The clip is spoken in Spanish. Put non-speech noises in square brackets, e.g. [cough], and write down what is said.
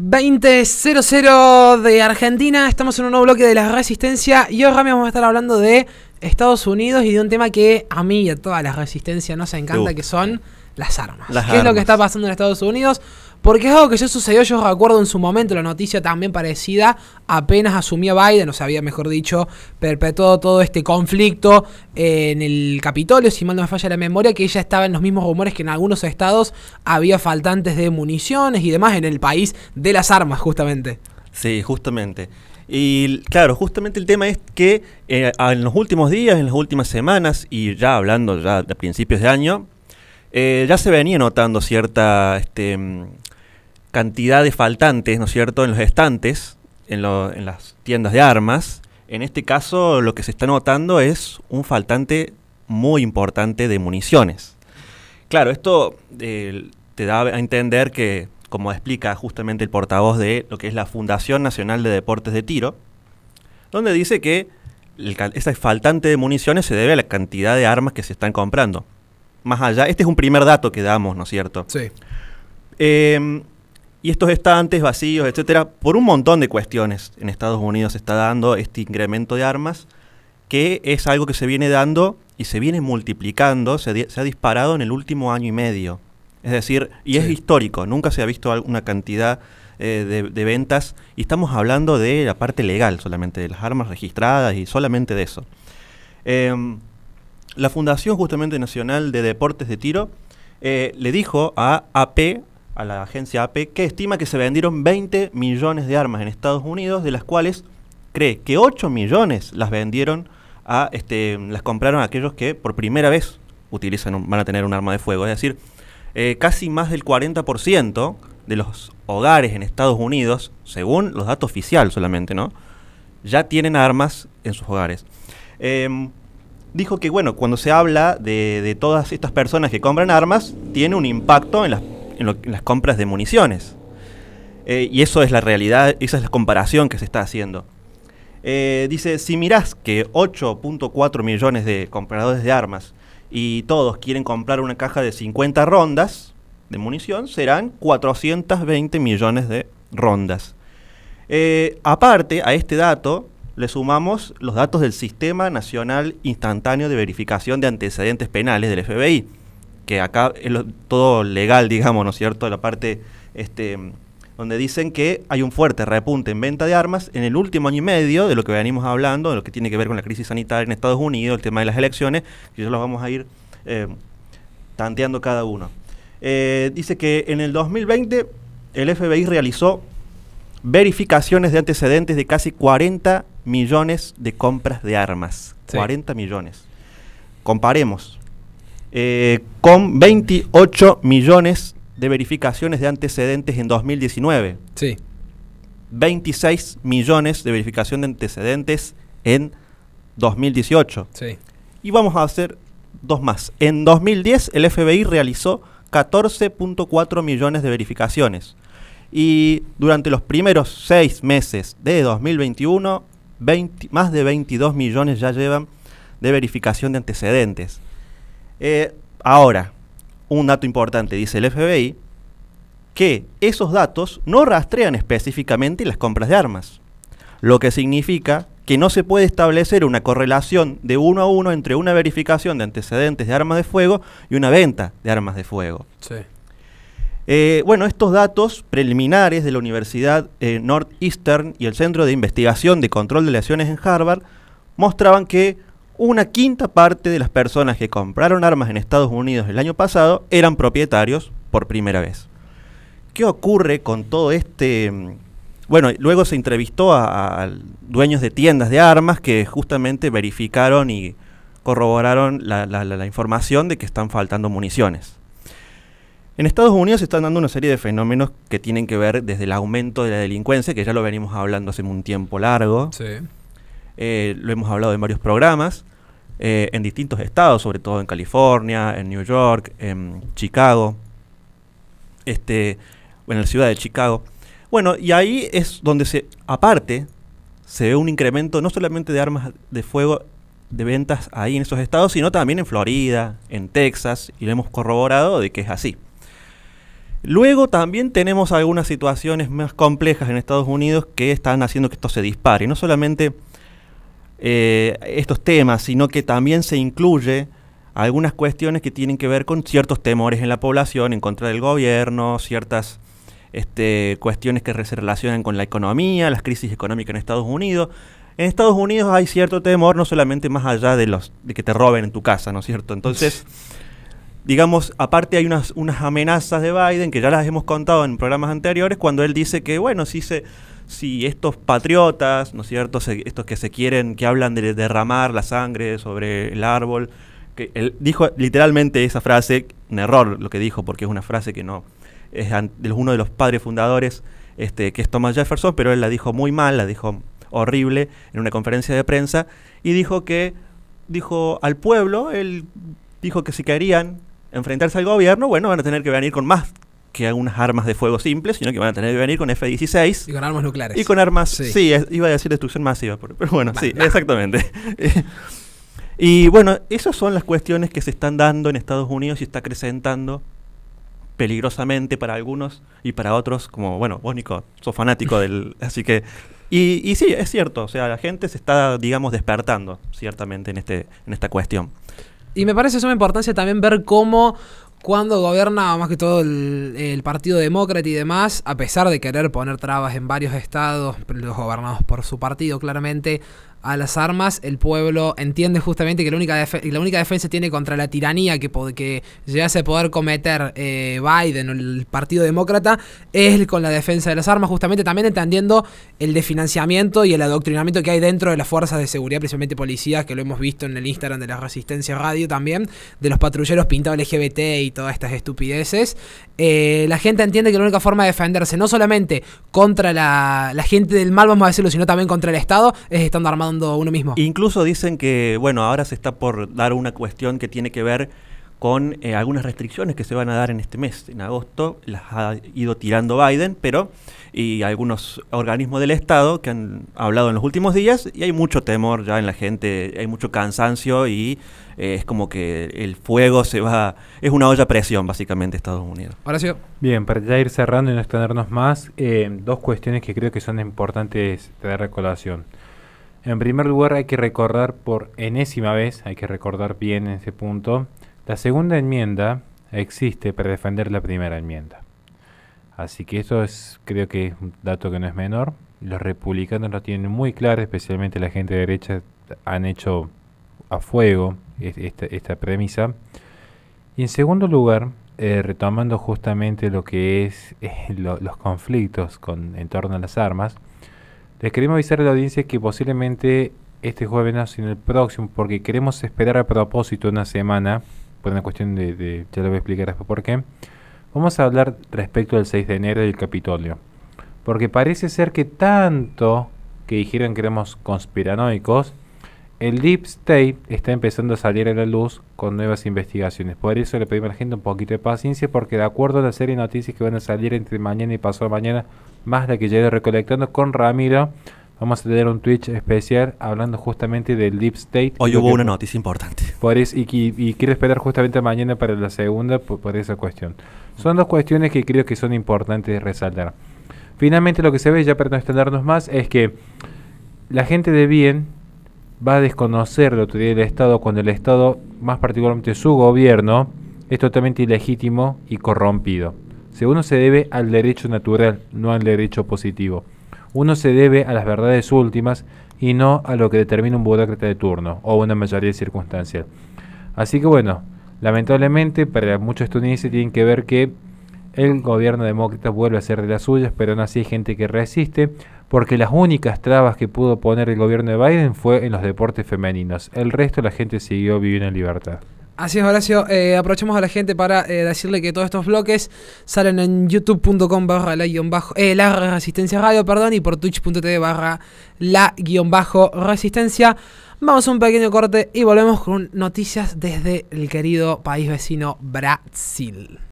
20.00 de Argentina. Estamos en un nuevo bloque de la resistencia. Y hoy, vamos a estar hablando de Estados Unidos y de un tema que a mí y a toda la resistencia nos encanta, que son las armas. ¿Qué es lo que está pasando en Estados Unidos? Porque es algo que ya sucedió, yo recuerdo en su momento la noticia también parecida, apenas asumía Biden, o sea, había, mejor dicho, perpetuado todo este conflicto eh, en el Capitolio, si mal no me falla la memoria, que ella estaba en los mismos rumores que en algunos estados había faltantes de municiones y demás en el país de las armas, justamente. Sí, justamente. Y claro, justamente el tema es que eh, en los últimos días, en las últimas semanas, y ya hablando ya de principios de año, eh, ya se venía notando cierta este, cantidad de faltantes, ¿no es cierto?, en los estantes, en, las tiendas de armas. En este caso, lo que se está notando es un faltante muy importante de municiones. Claro, esto eh, te da a entender que, como explica justamente el portavoz de lo que es la Fundación Nacional de Deportes de Tiro, donde dice que ese faltante de municiones se debe a la cantidad de armas que se están comprando. Más allá, este es un primer dato que damos, ¿no es cierto? Sí. Em, y estos estantes vacíos, etcétera, por un montón de cuestiones en Estados Unidos se está dando este incremento de armas, que es algo que se viene dando y se viene multiplicando, se, ha disparado en el último año y medio. Es decir, y es histórico, nunca se ha visto alguna cantidad eh, de, ventas, y estamos hablando de la parte legal solamente, de las armas registradas y solamente de eso. Em, la Fundación justamente Nacional de Deportes de Tiro eh, le dijo a AP, a la agencia AP, que estima que se vendieron 20 millones de armas en Estados Unidos, de las cuales cree que 8 millones las vendieron a, este, las compraron aquellos que por primera vez utilizan van a tener un arma de fuego. Es decir, eh, casi más del 40% de los hogares en Estados Unidos, según los datos oficiales solamente, ¿no? Ya tienen armas en sus hogares. Em, dijo que, bueno, cuando se habla de, de todas estas personas que compran armas, tiene un impacto en las en, las compras de municiones. Eh, y eso es la realidad, esa es la comparación que se está haciendo. Eh, dice, si mirás que 8.4 millones de compradores de armas y todos quieren comprar una caja de 50 rondas de munición, serán 420 millones de rondas. Eh, aparte, a este dato le sumamos los datos del Sistema Nacional Instantáneo de Verificación de Antecedentes Penales del FBI que acá es todo legal, digamos, ¿no es cierto? La parte este, donde dicen que hay un fuerte repunte en venta de armas en el último año y medio de lo que venimos hablando, de lo que tiene que ver con la crisis sanitaria en Estados Unidos, el tema de las elecciones, y eso los vamos a ir eh, tanteando cada uno. Eh, dice que en el 2020 el FBI realizó verificaciones de antecedentes de casi 40 millones de compras de armas. 40 millones. Comparemos eh, con 28 millones de verificaciones de antecedentes en 2019. Sí. 26 millones de verificación de antecedentes en 2018. Sí. Y vamos a hacer dos más. En 2010 el FBI realizó 14.4 millones de verificaciones. Y durante los primeros seis meses de 2021, más de 22 millones ya llevan de verificación de antecedentes. Eh, ahora, un dato importante, dice el FBI, que esos datos no rastrean específicamente las compras de armas, lo que significa que no se puede establecer una correlación de uno a uno entre una verificación de antecedentes de armas de fuego y una venta de armas de fuego. Sí. Eh, bueno, estos datos preliminares de la Universidad eh, Northeastern y el Centro de Investigación de Control de Lesiones en Harvard mostraban que una quinta parte de las personas que compraron armas en Estados Unidos el año pasado eran propietarios por primera vez. ¿Qué ocurre con todo este... Mm, bueno, luego se entrevistó a, dueños de tiendas de armas que justamente verificaron y corroboraron la, información de que están faltando municiones. En Estados Unidos se están dando una serie de fenómenos que tienen que ver desde el aumento de la delincuencia, que ya lo venimos hablando hace un tiempo largo. Sí. Eh, lo hemos hablado en varios programas. Eh, en distintos estados, sobre todo en California, en New York, en Chicago, este, en la ciudad de Chicago. Bueno, y ahí es donde se, aparte, se ve un incremento no solamente de armas de fuego de ventas ahí en esos estados, sino también en Florida, en Texas, y lo hemos corroborado de que es así. Luego también tenemos algunas situaciones más complejas en Estados Unidos que están haciendo que esto se dispare. No solamente eh, estos temas, sino que también se incluye algunas cuestiones que tienen que ver con ciertos temores en la población en contra del gobierno, ciertas este, cuestiones que se relacionan con la economía, las crisis económicas en Estados Unidos. En Estados Unidos hay cierto temor, no solamente más allá de los de que te roben en tu casa, ¿no es cierto? Entonces, digamos, aparte hay unas, unas amenazas de Biden que ya las hemos contado en programas anteriores, cuando él dice que, bueno, si se si estos patriotas, ¿no es cierto?, estos que se quieren, que hablan de derramar la sangre sobre el árbol, que él dijo literalmente esa frase, un error lo que dijo, porque es una frase que no, es de uno de los padres fundadores, este, que es Thomas Jefferson, pero él la dijo muy mal, la dijo horrible en una conferencia de prensa, y dijo que, dijo al pueblo, él dijo que si querían enfrentarse al gobierno, bueno, van a tener que venir con más que algunas armas de fuego simples, sino que van a tener que venir con F-16. Y con armas nucleares. Y con armas, sí, iba a decir destrucción masiva, pero, bueno, sí, exactamente. [laughs] y bueno, esas son las cuestiones que se están dando en Estados Unidos y está acrecentando peligrosamente para algunos y para otros, como, bueno, vos Nico, sos fanático del... [laughs] Así que... Y, sí, es cierto, o sea, la gente se está, digamos, despertando, ciertamente, en, este, en esta cuestión. Y me parece suma importancia también ver cómo cuando gobierna más que todo el, el, Partido Demócrata y demás, a pesar de querer poner trabas en varios estados, los gobernados por su partido claramente, a las armas, el pueblo entiende justamente que la única, la única defensa tiene contra la tiranía que, que llegase a poder cometer eh, Biden o el Partido Demócrata es con la defensa de las armas, justamente también entendiendo el desfinanciamiento y el adoctrinamiento que hay dentro de las fuerzas de seguridad, precisamente policías, que lo hemos visto en el Instagram de la Resistencia Radio también, de los patrulleros pintados LGBT y todas estas estupideces. Eh, la gente entiende que la única forma de defenderse, no solamente contra la, la gente del mal, vamos a decirlo, sino también contra el Estado, es estando armado a uno mismo. Incluso dicen que, bueno, ahora se está por dar una cuestión que tiene que ver con eh, algunas restricciones que se van a dar en este mes, en agosto, las ha ido tirando Biden, pero y algunos organismos del Estado que han hablado en los últimos días y hay mucho temor ya en la gente, hay mucho cansancio y eh, es como que el fuego se va, es una olla a presión básicamente Estados Unidos. Horacio. Bien, para ya ir cerrando y no extendernos más, eh, dos cuestiones que creo que son importantes de recolación. En primer lugar hay que recordar por enésima vez, hay que recordar bien en ese punto, la segunda enmienda existe para defender la primera enmienda. Así que esto es, creo que es un dato que no es menor. Los republicanos lo tienen muy claro, especialmente la gente de derecha han hecho a fuego esta, premisa. Y en segundo lugar, eh, retomando justamente lo que es eh, los conflictos en torno a las armas, les queremos avisar a la audiencia que posiblemente este jueves no, sino el próximo, porque queremos esperar a propósito una semana, por una cuestión de, ya lo voy a explicar después por qué. Vamos a hablar respecto del 6 de enero del Capitolio. Porque parece ser que tanto que dijeron que éramos conspiranoicos, el Deep State está empezando a salir a la luz con nuevas investigaciones. Por eso le pedimos a la gente un poquito de paciencia, porque de acuerdo a la serie de noticias que van a salir entre mañana y pasado mañana, más la que ido recolectando con Ramiro. Vamos a tener un Twitch especial hablando justamente del Deep State. Hoy hubo una noticia importante. y, quiero esperar justamente mañana para la segunda por, esa cuestión. Son dos cuestiones que creo que son importantes resaltar. Finalmente lo que se ve, ya para no extendernos más, es que la gente de bien va a desconocer la autoridad del Estado cuando el Estado, más particularmente su gobierno, es totalmente ilegítimo y corrompido. Uno se debe al derecho natural, no al derecho positivo. Uno se debe a las verdades últimas y no a lo que determina un burócrata de turno o una mayoría de circunstancias. Así que bueno, lamentablemente para muchos estadounidenses tienen que ver que el gobierno demócrata vuelve a ser de las suyas, pero aún así hay gente que resiste, porque las únicas trabas que pudo poner el gobierno de Biden fue en los deportes femeninos. El resto la gente siguió viviendo en libertad. Así es, Horacio. Eh, aprovechamos a la gente para eh, decirle que todos estos bloques salen en youtube.com barra la guión bajo, eh, resistencia radio, perdón, y por twitch.tv barra la guión bajo resistencia. Vamos a un pequeño corte y volvemos con noticias desde el querido país vecino Brasil.